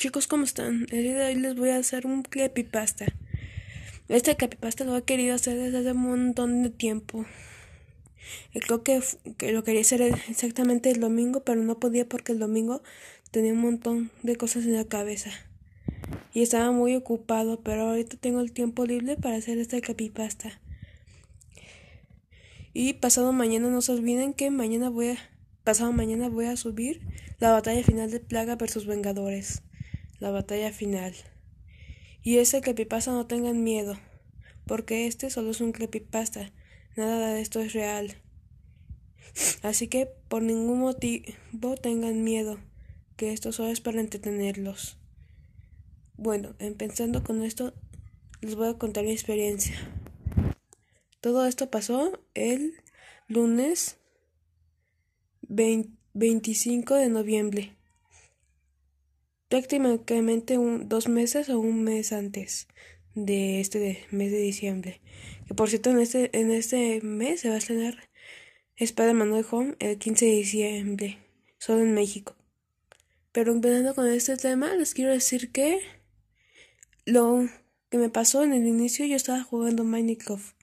Chicos, ¿cómo están? El día de hoy les voy a hacer un creepypasta. Este creepypasta lo he querido hacer desde hace un montón de tiempo. creo que, lo quería hacer exactamente el domingo, pero no podía porque el domingo tenía un montón de cosas en la cabeza. Y estaba muy ocupado, pero ahorita tengo el tiempo libre para hacer este creepypasta. Y pasado mañana, no se olviden que mañana voy a, pasado mañana voy a subir la batalla final de Plaga versus Vengadores la batalla final. Y ese creepypasta no tengan miedo, porque este solo es un creepypasta, nada de esto es real. Así que por ningún motivo tengan miedo, que esto solo es para entretenerlos. Bueno, empezando con esto, les voy a contar mi experiencia. Todo esto pasó el lunes 25 de noviembre prácticamente un, dos meses o un mes antes de este mes de diciembre. Que por cierto, en este, en este mes se va a estrenar Espada man Home el 15 de diciembre, solo en México. Pero empezando con este tema, les quiero decir que lo que me pasó en el inicio, yo estaba jugando Minecraft.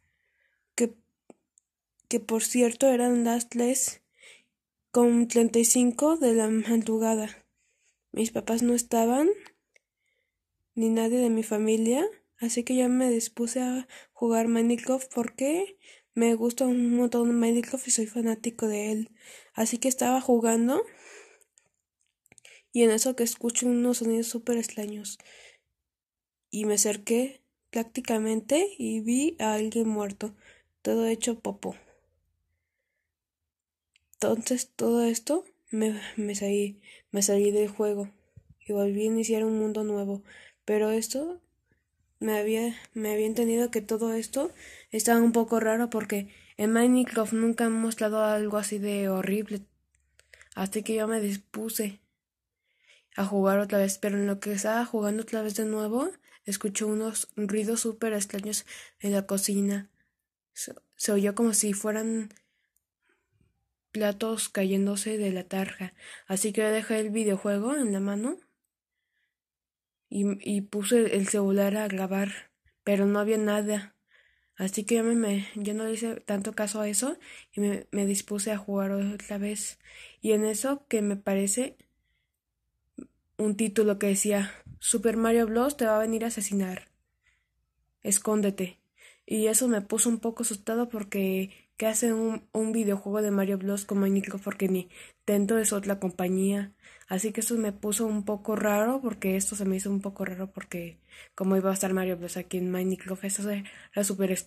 Que, que por cierto eran las 3 con 35 de la madrugada mis papás no estaban, ni nadie de mi familia, así que yo me dispuse a jugar Minecraft porque me gusta un montón Minecraft y soy fanático de él. Así que estaba jugando y en eso que escucho unos sonidos súper extraños. Y me acerqué prácticamente y vi a alguien muerto, todo hecho popo. Entonces todo esto me, salí, me salí del juego y volví a iniciar un mundo nuevo. Pero esto me había, me había entendido que todo esto estaba un poco raro porque en Minecraft nunca han mostrado algo así de horrible. Así que yo me dispuse a jugar otra vez, pero en lo que estaba jugando otra vez de nuevo, escuché unos ruidos súper extraños en la cocina. se oyó como si fueran platos cayéndose de la tarja, así que dejé el videojuego en la mano y, puse el celular a grabar, pero no había nada. Así que yo, me, no le hice tanto caso a eso y me, me dispuse a jugar otra vez. Y en eso que me parece un título que decía Super Mario Bros. te va a venir a asesinar. Escóndete. Y eso me puso un poco asustado porque que hace un, un videojuego de Mario Bros. con Minecraft porque ni de es otra compañía. Así que eso me puso un poco raro porque esto se me hizo un poco raro porque como iba a estar Mario Bros. aquí en Minecraft, eso la super